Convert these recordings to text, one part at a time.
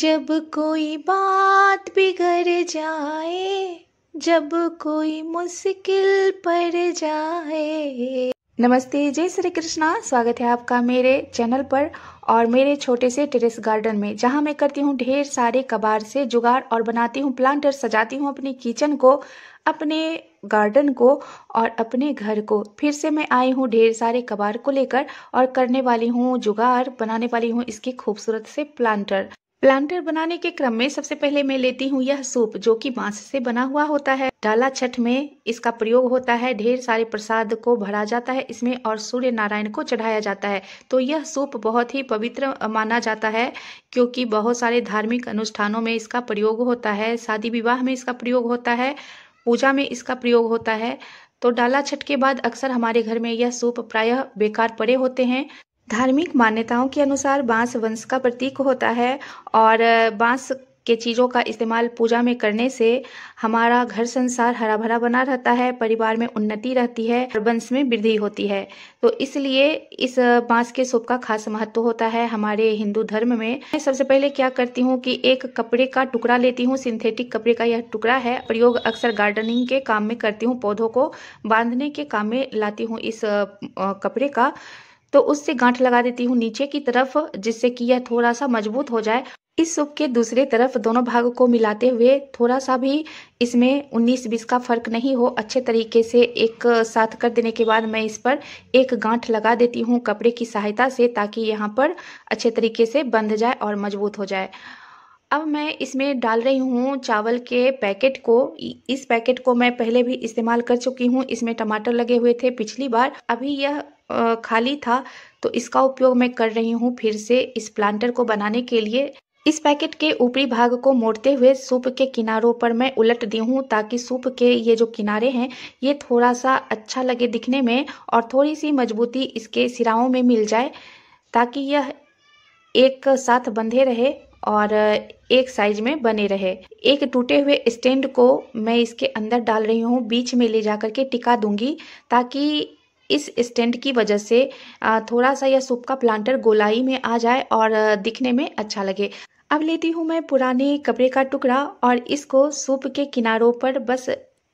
जब कोई बात बिगड़ जाए जब कोई मुश्किल पड़ जाए नमस्ते जय श्री कृष्णा स्वागत है आपका मेरे चैनल पर और मेरे छोटे से टेरेस गार्डन में जहां मैं करती हूं ढेर सारे कबाड़ से जुगाड़ और बनाती हूं प्लांटर सजाती हूं अपनी किचन को अपने गार्डन को और अपने घर को फिर से मैं आई हूँ ढेर सारे कबाड़ को लेकर और करने वाली हूँ जुगाड़ बनाने वाली हूँ इसकी खूबसूरत से प्लांटर प्लांटर बनाने के क्रम में सबसे पहले मैं लेती हूँ यह सूप जो कि बांस से बना हुआ होता है डाला छठ में इसका प्रयोग होता है ढेर सारे प्रसाद को भरा जाता है इसमें और सूर्य नारायण को चढ़ाया जाता है तो यह सूप बहुत ही पवित्र माना जाता है क्योंकि बहुत सारे धार्मिक अनुष्ठानों में इसका प्रयोग होता है शादी विवाह में इसका प्रयोग होता है पूजा में इसका प्रयोग होता है तो डाला छठ के बाद अक्सर हमारे घर में यह सूप प्रायः बेकार पड़े होते हैं धार्मिक मान्यताओं के अनुसार बांस वंश का प्रतीक होता है और बांस के चीज़ों का इस्तेमाल पूजा में करने से हमारा घर संसार हरा भरा बना रहता है परिवार में उन्नति रहती है और वंश में वृद्धि होती है तो इसलिए इस बांस के सूप का खास महत्व होता है हमारे हिंदू धर्म में मैं सबसे पहले क्या करती हूँ कि एक कपड़े का टुकड़ा लेती हूँ सिंथेटिक कपड़े का यह टुकड़ा है प्रयोग अक्सर गार्डनिंग के काम में करती हूँ पौधों को बांधने के काम में लाती हूँ इस कपड़े का तो उससे गांठ लगा देती हूँ नीचे की तरफ जिससे कि यह थोड़ा सा मजबूत हो जाए इस सूप के दूसरे तरफ दोनों भाग को मिलाते हुए थोड़ा सा भी इसमें 19-20 का फर्क नहीं हो अच्छे तरीके से एक साथ कर देने के बाद मैं इस पर एक गांठ लगा देती हूँ कपड़े की सहायता से ताकि यहाँ पर अच्छे तरीके से बंध जाए और मजबूत हो जाए अब मैं इसमें डाल रही हूँ चावल के पैकेट को इस पैकेट को मैं पहले भी इस्तेमाल कर चुकी हूँ इसमें टमाटर लगे हुए थे पिछली बार अभी यह खाली था तो इसका उपयोग मैं कर रही हूँ फिर से इस प्लांटर को बनाने के लिए इस पैकेट के ऊपरी भाग को मोड़ते हुए सूप के किनारों पर मैं उलट दी हूँ ताकि सूप के ये जो किनारे हैं ये थोड़ा सा अच्छा लगे दिखने में और थोड़ी सी मजबूती इसके सिराओं में मिल जाए ताकि यह एक साथ बंधे रहे और एक साइज में बने रहे एक टूटे हुए स्टैंड को मैं इसके अंदर डाल रही हूँ बीच में ले जाकर के टिका दूंगी ताकि इस स्टैंड की वजह से थोड़ा सा यह सूप का प्लांटर गोलाई में आ जाए और दिखने में अच्छा लगे अब लेती हूँ मैं पुराने कपड़े का टुकड़ा और इसको सूप के किनारों पर बस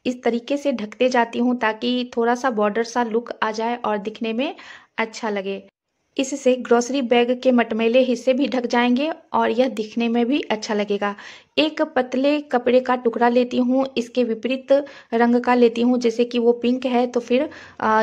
इस तरीके से ढकते जाती हूँ ताकि थोड़ा सा बॉर्डर सा लुक आ जाए और दिखने में अच्छा लगे इससे ग्रोसरी बैग के मटमेले हिस्से भी ढक जाएंगे और यह दिखने में भी अच्छा लगेगा एक पतले कपड़े का टुकड़ा लेती हूँ इसके विपरीत रंग का लेती हूँ जैसे कि वो पिंक है तो फिर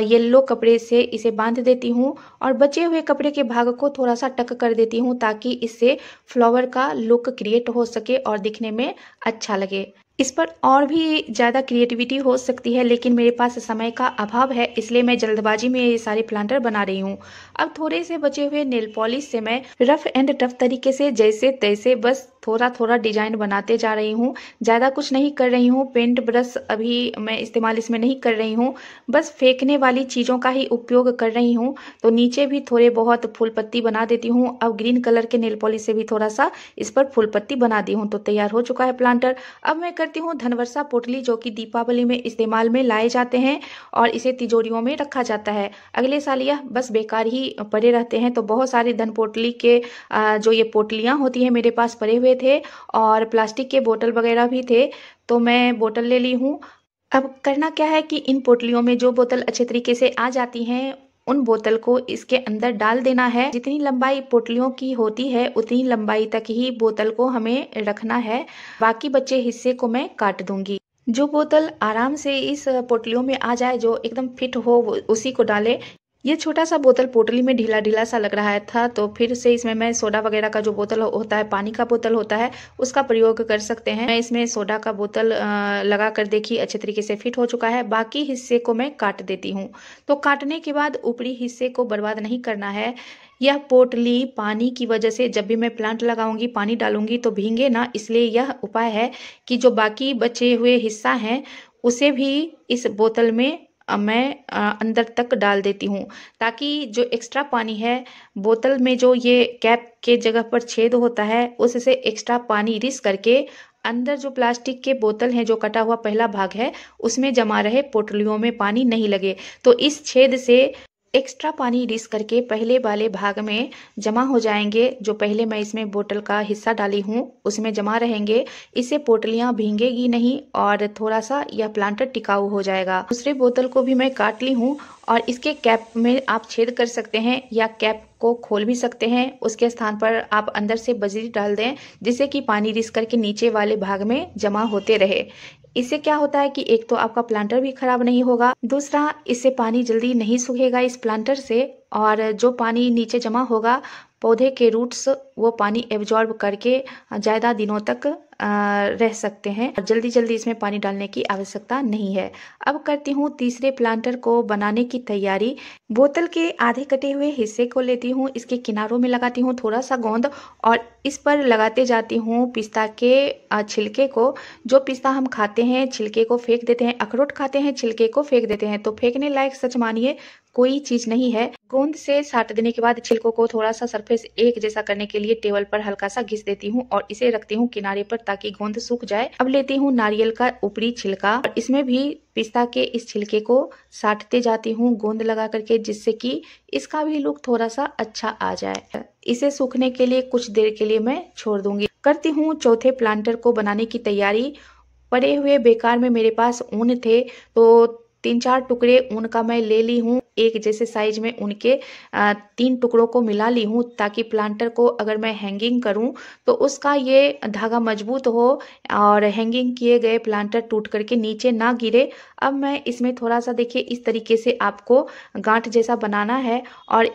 येल्लो कपड़े से इसे बांध देती हूँ और बचे हुए कपड़े के भाग को थोड़ा सा टक कर देती हूँ ताकि इससे फ्लावर का लुक क्रिएट हो सके और दिखने में अच्छा लगे इस पर और भी ज़्यादा क्रिएटिविटी हो सकती है लेकिन मेरे पास समय का अभाव है इसलिए मैं जल्दबाजी में ये सारे प्लांटर बना रही हूँ अब थोड़े से बचे हुए नेल पॉलिश से मैं रफ एंड टफ तरीके से जैसे तैसे बस थोड़ा थोड़ा डिजाइन बनाते जा रही हूँ ज़्यादा कुछ नहीं कर रही हूँ पेंट ब्रश अभी मैं इस्तेमाल इसमें नहीं कर रही हूँ बस फेंकने वाली चीज़ों का ही उपयोग कर रही हूँ तो नीचे भी थोड़े बहुत फूल पत्ती बना देती हूँ अब ग्रीन कलर के नेल पॉलिश से भी थोड़ा सा इस पर फूल पत्ती बना दी हूँ तो तैयार हो चुका है प्लांटर अब मैं करती हूँ धनवर्षा पोटली जो कि दीपावली में इस्तेमाल में लाए जाते हैं और इसे तिजोरियों में रखा जाता है अगले साल यह बस बेकार ही पड़े रहते हैं तो बहुत सारे धन पोटली के जो ये पोटलियाँ होती हैं मेरे पास पड़े हुए थे और प्लास्टिक के बोतल वगैरह भी थे तो मैं बोतल ले ली हूँ अब करना क्या है कि इन पोटलियों में जो बोतल अच्छे तरीके से आ जाती हैं उन बोतल को इसके अंदर डाल देना है जितनी लंबाई पोटलियों की होती है उतनी लंबाई तक ही बोतल को हमें रखना है बाकी बचे हिस्से को मैं काट दूंगी जो बोतल आराम से इस पोटलियों में आ जाए जो एकदम फिट हो उसी को डाले ये छोटा सा बोतल पोटली में ढीला ढीला सा लग रहा था तो फिर से इसमें मैं सोडा वगैरह का जो बोतल होता है पानी का बोतल होता है उसका प्रयोग कर सकते हैं मैं इसमें सोडा का बोतल लगा कर देखी अच्छे तरीके से फिट हो चुका है बाकी हिस्से को मैं काट देती हूँ तो काटने के बाद ऊपरी हिस्से को बर्बाद नहीं करना है यह पोटली पानी की वजह से जब भी मैं प्लांट लगाऊंगी पानी डालूंगी तो भींगे ना इसलिए यह उपाय है कि जो बाकी बचे हुए हिस्सा हैं उसे भी इस बोतल में मैं अंदर तक डाल देती हूँ ताकि जो एक्स्ट्रा पानी है बोतल में जो ये कैप के जगह पर छेद होता है उससे एक्स्ट्रा पानी रिस करके अंदर जो प्लास्टिक के बोतल हैं जो कटा हुआ पहला भाग है उसमें जमा रहे पोटलियों में पानी नहीं लगे तो इस छेद से एक्स्ट्रा पानी रिस करके पहले वाले भाग में जमा हो जाएंगे जो पहले मैं इसमें बोतल का हिस्सा डाली हूँ उसमें जमा रहेंगे इससे पोटलियाँ भींगेगी नहीं और थोड़ा सा यह प्लांटर टिकाऊ हो जाएगा दूसरे बोतल को भी मैं काट ली हूँ और इसके कैप में आप छेद कर सकते हैं या कैप को खोल भी सकते हैं उसके स्थान पर आप अंदर से बजरी डाल दें जिससे कि पानी रिस करके नीचे वाले भाग में जमा होते रहे इससे क्या होता है कि एक तो आपका प्लांटर भी खराब नहीं होगा दूसरा इससे पानी जल्दी नहीं सूखेगा इस प्लांटर से और जो पानी नीचे जमा होगा पौधे के रूट्स वो पानी एब्जॉर्ब करके ज़्यादा दिनों तक रह सकते हैं और जल्दी जल्दी इसमें पानी डालने की आवश्यकता नहीं है अब करती हूँ तीसरे प्लांटर को बनाने की तैयारी बोतल के आधे कटे हुए हिस्से को लेती हूँ इसके किनारों में लगाती हूँ थोड़ा सा गोंद और इस पर लगाते जाती हूँ पिस्ता के छिलके को जो पिस्ता हम खाते हैं छिलके को फेंक देते हैं अखरोट खाते हैं छिलके को फेंक देते हैं तो फेंकने लायक सच मानिए कोई चीज़ नहीं है गोंद से साट देने के बाद छिलकों को थोड़ा सा सरफेस सरफेस एक जैसा करने के लिए टेबल पर हल्का सा घिस देती हूँ और इसे रखती हूँ किनारे पर ताकि गोंद सूख जाए अब लेती हूँ नारियल का ऊपरी छिलका और इसमें भी पिस्ता के इस छिलके को साटते जाती हूँ गोंद लगा करके जिससे कि इसका भी लुक थोड़ा सा अच्छा आ जाए इसे सूखने के लिए कुछ देर के लिए मैं छोड़ दूंगी करती हूँ चौथे प्लांटर को बनाने की तैयारी पड़े हुए बेकार में मेरे पास ऊन थे तो तीन चार टुकड़े ऊन का मैं ले ली हूँ एक जैसे साइज में उनके तीन टुकड़ों को मिला ली हूँ ताकि प्लांटर को अगर मैं हैंगिंग करूँ तो उसका ये धागा मजबूत हो और हैंगिंग किए गए प्लांटर टूट करके नीचे ना गिरे अब मैं इसमें थोड़ा सा देखिए इस तरीके से आपको गांठ जैसा बनाना है और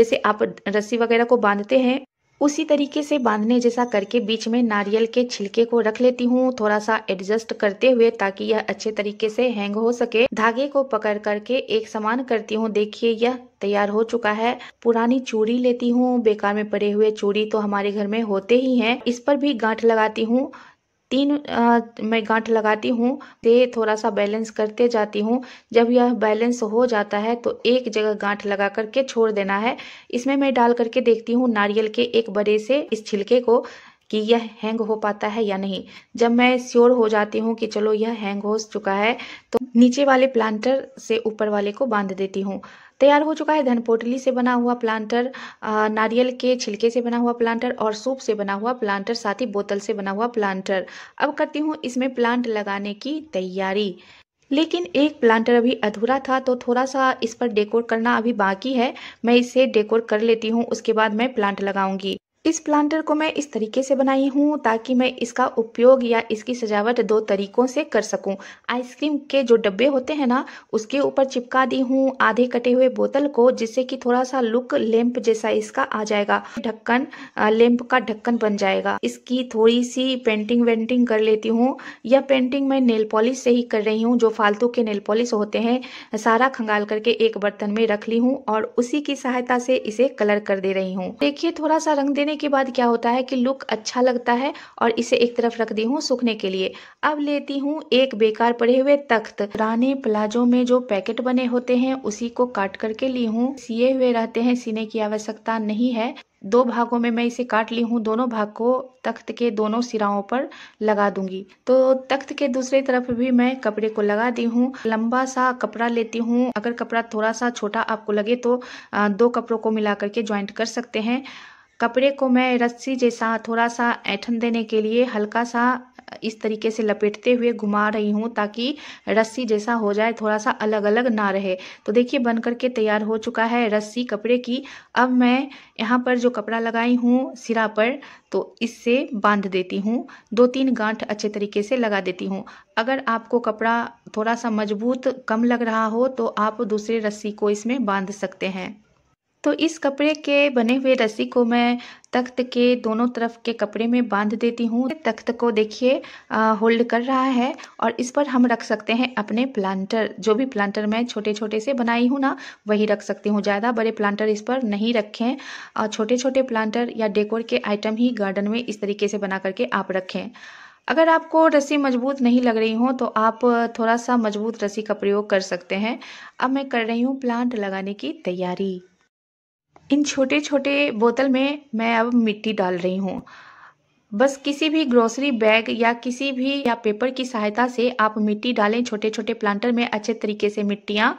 जैसे आप रस्सी वगैरह को बांधते हैं उसी तरीके से बांधने जैसा करके बीच में नारियल के छिलके को रख लेती हूँ थोड़ा सा एडजस्ट करते हुए ताकि यह अच्छे तरीके से हैंग हो सके धागे को पकड़ करके एक समान करती हूँ देखिए यह तैयार हो चुका है पुरानी चूड़ी लेती हूँ बेकार में पड़े हुए चूड़ी तो हमारे घर में होते ही हैं इस पर भी गांठ लगाती हूँ तीन आ, मैं गांठ लगाती हूँ ये थोड़ा सा बैलेंस करते जाती हूँ जब यह बैलेंस हो जाता है तो एक जगह गांठ लगा करके छोड़ देना है इसमें मैं डाल करके देखती हूँ नारियल के एक बड़े से इस छिलके को कि यह हैंग हो पाता है या नहीं जब मैं श्योर हो जाती हूँ कि चलो यह हैंग हो चुका है तो नीचे वाले प्लांटर से ऊपर वाले को बांध देती हूँ तैयार हो चुका है धन पोटली से बना हुआ प्लांटर नारियल के छिलके से बना हुआ प्लांटर और सूप से बना हुआ प्लांटर साथ ही बोतल से बना हुआ प्लांटर अब करती हूँ इसमें प्लांट लगाने की तैयारी लेकिन एक प्लांटर अभी अधूरा था तो थोड़ा सा इस पर डेकोर करना अभी बाकी है मैं इसे डेकोर कर लेती हूँ उसके बाद मैं प्लांट लगाऊंगी इस प्लांटर को मैं इस तरीके से बनाई हूँ ताकि मैं इसका उपयोग या इसकी सजावट दो तरीकों से कर सकूँ आइसक्रीम के जो डब्बे होते हैं ना उसके ऊपर चिपका दी हूँ आधे कटे हुए बोतल को जिससे कि थोड़ा सा लुक लैंप जैसा इसका आ जाएगा ढक्कन लैंप का ढक्कन बन जाएगा इसकी थोड़ी सी पेंटिंग वेंटिंग कर लेती हूँ यह पेंटिंग मैं नेल पॉलिश से ही कर रही हूँ जो फालतू के नेल पॉलिश होते हैं सारा खंगाल करके एक बर्तन में रख ली हूँ और उसी की सहायता से इसे कलर कर दे रही हूँ देखिए थोड़ा सा रंग देने के बाद क्या होता है कि लुक अच्छा लगता है और इसे एक तरफ रख दी हूँ सूखने के लिए अब लेती हूँ एक बेकार पड़े हुए तख्त पुराने प्लाजो में जो पैकेट बने होते हैं उसी को काट करके ली हूँ सिए हुए रहते हैं सीने की आवश्यकता नहीं है दो भागों में मैं इसे काट ली हूँ दोनों भाग को तख्त के दोनों सिराओं पर लगा दूंगी तो तख्त के दूसरे तरफ भी मैं कपड़े को लगा दी हूँ लंबा सा कपड़ा लेती हूँ अगर कपड़ा थोड़ा सा छोटा आपको लगे तो दो कपड़ों को मिला करके ज्वाइंट कर सकते हैं कपड़े को मैं रस्सी जैसा थोड़ा सा ऐठन देने के लिए हल्का सा इस तरीके से लपेटते हुए घुमा रही हूँ ताकि रस्सी जैसा हो जाए थोड़ा सा अलग अलग ना रहे तो देखिए बन करके तैयार हो चुका है रस्सी कपड़े की अब मैं यहाँ पर जो कपड़ा लगाई हूँ सिरा पर तो इससे बांध देती हूँ दो तीन गांठ अच्छे तरीके से लगा देती हूँ अगर आपको कपड़ा थोड़ा सा मजबूत कम लग रहा हो तो आप दूसरे रस्सी को इसमें बांध सकते हैं तो इस कपड़े के बने हुए रस्सी को मैं तख्त के दोनों तरफ के कपड़े में बांध देती हूँ तख्त को देखिए होल्ड कर रहा है और इस पर हम रख सकते हैं अपने प्लांटर जो भी प्लांटर मैं छोटे छोटे से बनाई हूँ ना वही रख सकती हूँ ज़्यादा बड़े प्लांटर इस पर नहीं रखें छोटे छोटे प्लांटर या डेकोर के आइटम ही गार्डन में इस तरीके से बना करके आप रखें अगर आपको रस्सी मजबूत नहीं लग रही हो तो आप थोड़ा सा मजबूत रस्सी का प्रयोग कर सकते हैं अब मैं कर रही हूँ प्लांट लगाने की तैयारी इन छोटे छोटे बोतल में मैं अब मिट्टी डाल रही हूँ बस किसी भी ग्रोसरी बैग या किसी भी या पेपर की सहायता से आप मिट्टी डालें छोटे छोटे प्लांटर में अच्छे तरीके से मिट्टियाँ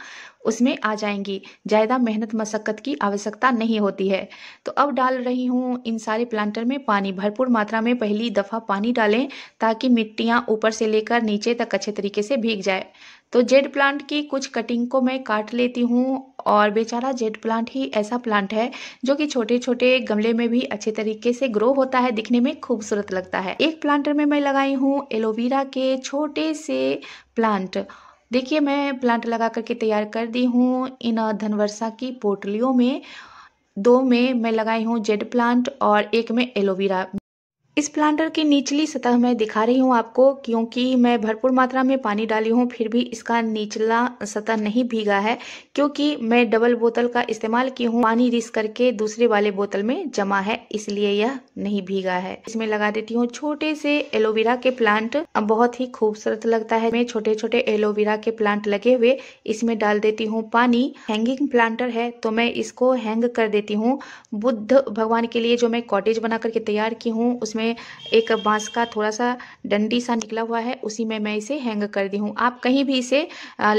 उसमें आ जाएंगी ज़्यादा मेहनत मशक्क़त की आवश्यकता नहीं होती है तो अब डाल रही हूँ इन सारे प्लांटर में पानी भरपूर मात्रा में पहली दफ़ा पानी डालें ताकि मिट्टियाँ ऊपर से लेकर नीचे तक अच्छे तरीके से भीग जाए तो जेड प्लांट की कुछ कटिंग को मैं काट लेती हूँ और बेचारा जेड प्लांट ही ऐसा प्लांट है जो कि छोटे छोटे गमले में भी अच्छे तरीके से ग्रो होता है दिखने में खूबसूरत लगता है एक प्लांटर में मैं लगाई हूँ एलोवेरा के छोटे से प्लांट देखिए मैं प्लांट लगा करके तैयार कर दी हूँ इन धनवर्षा की पोटलियों में दो में मैं लगाई हूँ जेड प्लांट और एक में एलोवेरा इस प्लांटर की निचली सतह में दिखा रही हूँ आपको क्योंकि मैं भरपूर मात्रा में पानी डाली हूँ फिर भी इसका निचला सतह नहीं भीगा है क्योंकि मैं डबल बोतल का इस्तेमाल की हूँ पानी रिस करके दूसरे वाले बोतल में जमा है इसलिए यह नहीं भीगा है इसमें लगा देती हूँ छोटे से एलोवेरा के प्लांट बहुत ही खूबसूरत लगता है मैं छोटे छोटे एलोवेरा के प्लांट लगे हुए इसमें डाल देती हूँ पानी हैंगिंग प्लांटर है तो मैं इसको हैंग कर देती हूँ बुद्ध भगवान के लिए जो मैं कॉटेज बना करके तैयार की हूँ उसमें में एक बांस का थोड़ा सा डंडी सा निकला हुआ है उसी में मैं इसे हैंग कर दी हूँ आप कहीं भी इसे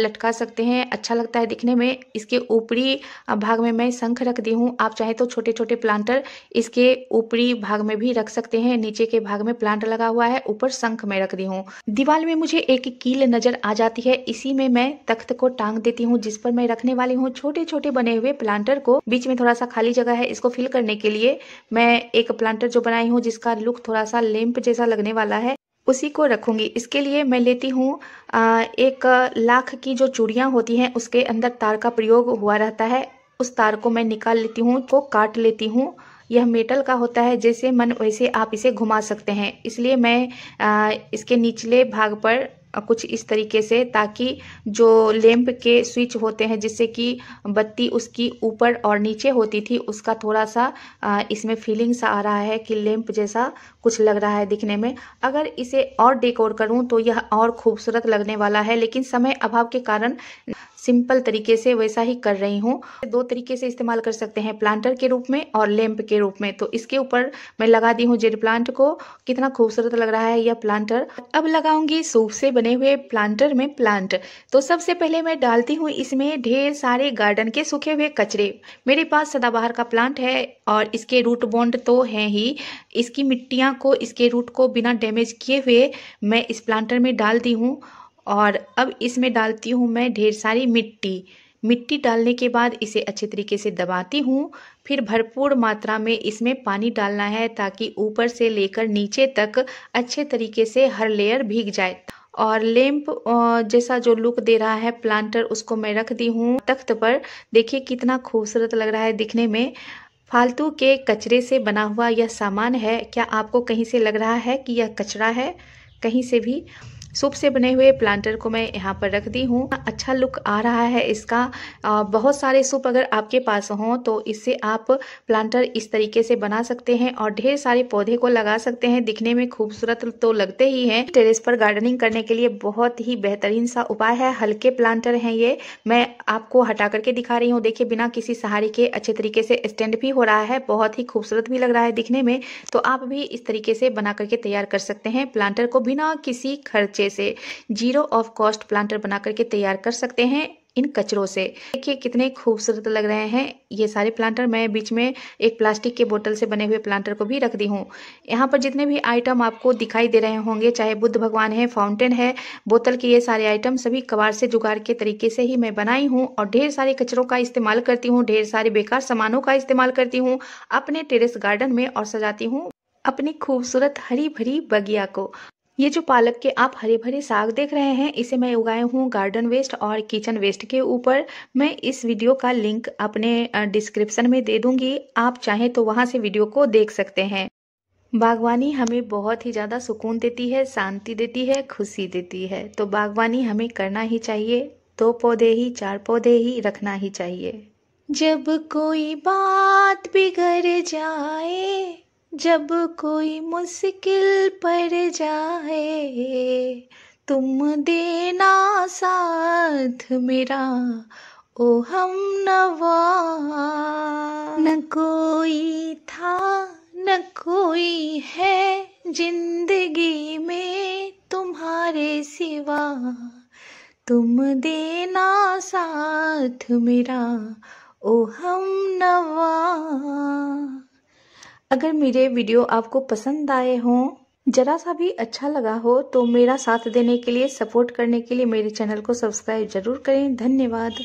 लटका सकते हैं अच्छा लगता है दिखने में इसके ऊपरी भाग में मैं शंख रख दी हूँ आप चाहे तो छोटे छोटे प्लांटर इसके ऊपरी भाग में भी रख सकते हैं नीचे के भाग में प्लांट लगा हुआ है ऊपर शंख में रख दी हूँ दीवार में मुझे एक कील नजर आ जाती है इसी में मैं तख्त को टांग देती हूँ जिस पर मैं रखने वाली हूँ छोटे छोटे बने हुए प्लांटर को बीच में थोड़ा सा खाली जगह है इसको फिल करने के लिए मैं एक प्लांटर जो बनाई हूँ जिसका लुक लुक थोड़ा सा लिम्प जैसा लगने वाला है उसी को रखूंगी इसके लिए मैं लेती हूँ एक लाख की जो चूड़ियाँ होती हैं उसके अंदर तार का प्रयोग हुआ रहता है उस तार को मैं निकाल लेती हूँ को काट लेती हूँ यह मेटल का होता है जैसे मन वैसे आप इसे घुमा सकते हैं इसलिए मैं आ, इसके निचले भाग पर कुछ इस तरीके से ताकि जो लैंप के स्विच होते हैं जिससे कि बत्ती उसकी ऊपर और नीचे होती थी उसका थोड़ा सा इसमें फीलिंग्स आ रहा है कि लैंप जैसा कुछ लग रहा है दिखने में अगर इसे और डेकोर करूं तो यह और खूबसूरत लगने वाला है लेकिन समय अभाव के कारण सिंपल तरीके से वैसा ही कर रही हूँ दो तरीके से इस्तेमाल कर सकते हैं प्लांटर के रूप में और लैंप के रूप में तो इसके ऊपर मैं लगा दी हूँ जेड प्लांट को कितना खूबसूरत लग रहा है यह प्लांटर अब लगाऊंगी सूप से बने हुए प्लांटर में प्लांट तो सबसे पहले मैं डालती हूँ इसमें ढेर सारे गार्डन के सूखे हुए कचरे मेरे पास सदाबहार का प्लांट है और इसके रूट बॉन्ड तो है ही इसकी मिट्टियाँ को इसके रूट को बिना डैमेज किए हुए मैं इस प्लांटर में डाल दी हूँ और अब इसमें डालती हूँ मैं ढेर सारी मिट्टी मिट्टी डालने के बाद इसे अच्छे तरीके से दबाती हूँ फिर भरपूर मात्रा में इसमें पानी डालना है ताकि ऊपर से लेकर नीचे तक अच्छे तरीके से हर लेयर भीग जाए और लेम्प जैसा जो लुक दे रहा है प्लांटर उसको मैं रख दी हूँ तख्त पर देखिए कितना खूबसूरत लग रहा है दिखने में फालतू के कचरे से बना हुआ यह सामान है क्या आपको कहीं से लग रहा है कि यह कचरा है कहीं से भी सूप से बने हुए प्लांटर को मैं यहाँ पर रख दी हूँ अच्छा लुक आ रहा है इसका बहुत सारे सूप अगर आपके पास हों तो इससे आप प्लांटर इस तरीके से बना सकते हैं और ढेर सारे पौधे को लगा सकते हैं दिखने में खूबसूरत तो लगते ही हैं टेरेस पर गार्डनिंग करने के लिए बहुत ही बेहतरीन सा उपाय है हल्के प्लांटर हैं ये मैं आपको हटा करके दिखा रही हूँ देखिए बिना किसी सहारे के अच्छे तरीके से स्टैंड भी हो रहा है बहुत ही खूबसूरत भी लग रहा है दिखने में तो आप भी इस तरीके से बना करके तैयार कर सकते हैं प्लांटर को बिना किसी खर्चे से जीरो ऑफ कॉस्ट प्लांटर बना करके तैयार कर सकते हैं इन कचरों से देखिए कितने खूबसूरत लग रहे हैं ये सारे प्लांटर मैं बीच में एक प्लास्टिक के बोतल से बने हुए प्लांटर को भी रख दी हूँ यहाँ पर जितने भी आइटम आपको दिखाई दे रहे होंगे चाहे बुद्ध भगवान है फाउंटेन है बोतल के ये सारे आइटम सभी कबाड़ से जुगाड़ के तरीके से ही मैं बनाई हूँ और ढेर सारे कचरों का इस्तेमाल करती हूँ ढेर सारे बेकार सामानों का इस्तेमाल करती हूँ अपने टेरेस गार्डन में और सजाती हूँ अपनी खूबसूरत हरी भरी बगिया को ये जो पालक के आप हरे भरे साग देख रहे हैं इसे मैं उगाए हूँ गार्डन वेस्ट और किचन वेस्ट के ऊपर मैं इस वीडियो का लिंक अपने डिस्क्रिप्शन में दे दूंगी आप चाहें तो वहाँ से वीडियो को देख सकते हैं बागवानी हमें बहुत ही ज़्यादा सुकून देती है शांति देती है खुशी देती है तो बागवानी हमें करना ही चाहिए दो पौधे ही चार पौधे ही रखना ही चाहिए जब कोई बात बिगड़ जाए जब कोई मुश्किल पड़ जाए तुम देना साथ मेरा ओ हम नवा न कोई था न कोई है जिंदगी में तुम्हारे सिवा तुम देना साथ मेरा ओ हम नवा अगर मेरे वीडियो आपको पसंद आए हों जरा सा भी अच्छा लगा हो तो मेरा साथ देने के लिए सपोर्ट करने के लिए मेरे चैनल को सब्सक्राइब जरूर करें धन्यवाद